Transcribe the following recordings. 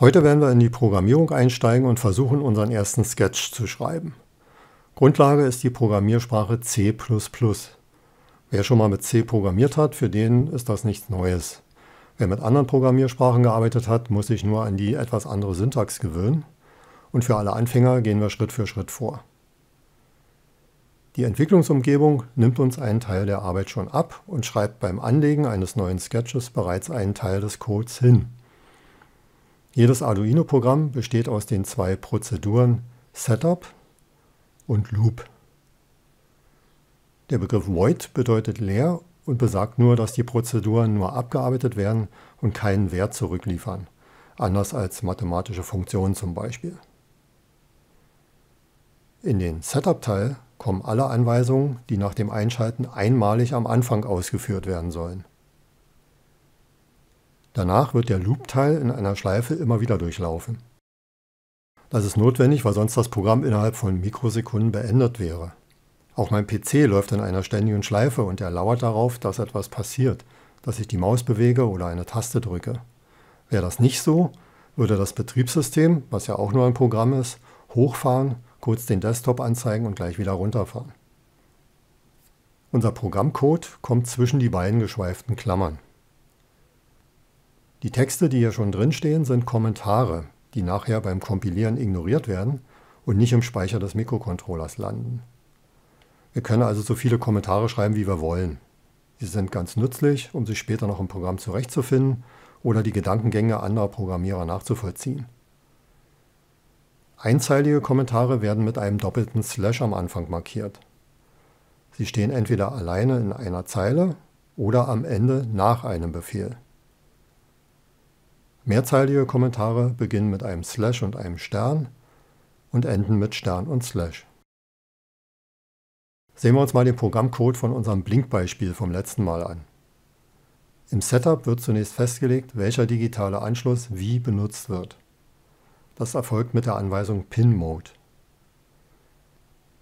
Heute werden wir in die Programmierung einsteigen und versuchen, unseren ersten Sketch zu schreiben. Grundlage ist die Programmiersprache C++. Wer schon mal mit C programmiert hat, für den ist das nichts Neues. Wer mit anderen Programmiersprachen gearbeitet hat, muss sich nur an die etwas andere Syntax gewöhnen. Und für alle Anfänger gehen wir Schritt für Schritt vor. Die Entwicklungsumgebung nimmt uns einen Teil der Arbeit schon ab und schreibt beim Anlegen eines neuen Sketches bereits einen Teil des Codes hin. Jedes Arduino-Programm besteht aus den zwei Prozeduren Setup und Loop. Der Begriff void bedeutet leer und besagt nur, dass die Prozeduren nur abgearbeitet werden und keinen Wert zurückliefern, anders als mathematische Funktionen zum Beispiel. In den Setup-Teil kommen alle Anweisungen, die nach dem Einschalten einmalig am Anfang ausgeführt werden sollen. Danach wird der Loop-Teil in einer Schleife immer wieder durchlaufen. Das ist notwendig, weil sonst das Programm innerhalb von Mikrosekunden beendet wäre. Auch mein PC läuft in einer ständigen Schleife und er lauert darauf, dass etwas passiert, dass ich die Maus bewege oder eine Taste drücke. Wäre das nicht so, würde das Betriebssystem, was ja auch nur ein Programm ist, hochfahren, kurz den Desktop anzeigen und gleich wieder runterfahren. Unser Programmcode kommt zwischen die beiden geschweiften Klammern. Die Texte, die hier schon drinstehen, sind Kommentare, die nachher beim Kompilieren ignoriert werden und nicht im Speicher des Mikrocontrollers landen. Wir können also so viele Kommentare schreiben, wie wir wollen. Sie sind ganz nützlich, um sich später noch im Programm zurechtzufinden oder die Gedankengänge anderer Programmierer nachzuvollziehen. Einzeilige Kommentare werden mit einem doppelten Slash am Anfang markiert. Sie stehen entweder alleine in einer Zeile oder am Ende nach einem Befehl. Mehrzeilige Kommentare beginnen mit einem Slash und einem Stern und enden mit Stern und Slash. Sehen wir uns mal den Programmcode von unserem Blinkbeispiel vom letzten Mal an. Im Setup wird zunächst festgelegt, welcher digitale Anschluss wie benutzt wird. Das erfolgt mit der Anweisung Pin-Mode.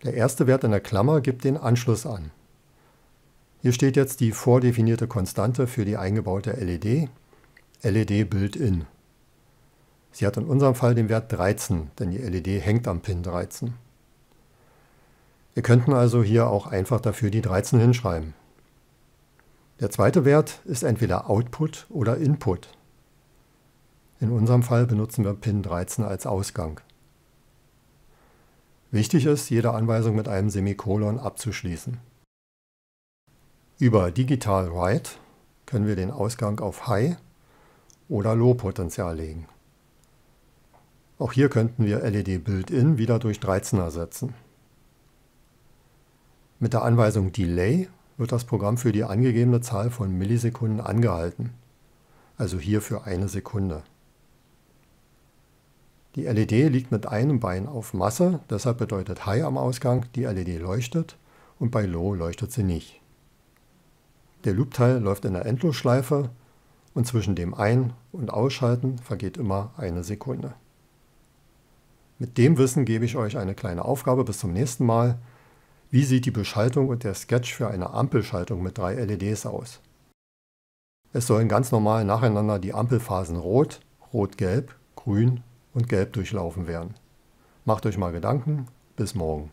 Der erste Wert in der Klammer gibt den Anschluss an. Hier steht jetzt die vordefinierte Konstante für die eingebaute LED LED Built-in. Sie hat in unserem Fall den Wert 13, denn die LED hängt am Pin 13. Wir könnten also hier auch einfach dafür die 13 hinschreiben. Der zweite Wert ist entweder Output oder Input. In unserem Fall benutzen wir Pin 13 als Ausgang. Wichtig ist, jede Anweisung mit einem Semikolon abzuschließen. Über Digital Write können wir den Ausgang auf High oder Low-Potenzial legen. Auch hier könnten wir LED Build-in wieder durch 13 ersetzen. Mit der Anweisung Delay wird das Programm für die angegebene Zahl von Millisekunden angehalten, also hier für eine Sekunde. Die LED liegt mit einem Bein auf Masse, deshalb bedeutet High am Ausgang, die LED leuchtet und bei Low leuchtet sie nicht. Der Loop-Teil läuft in der Endlosschleife und zwischen dem Ein- und Ausschalten vergeht immer eine Sekunde. Mit dem Wissen gebe ich euch eine kleine Aufgabe bis zum nächsten Mal. Wie sieht die Beschaltung und der Sketch für eine Ampelschaltung mit drei LEDs aus? Es sollen ganz normal nacheinander die Ampelphasen Rot, Rot-Gelb, Grün und Gelb durchlaufen werden. Macht euch mal Gedanken. Bis morgen.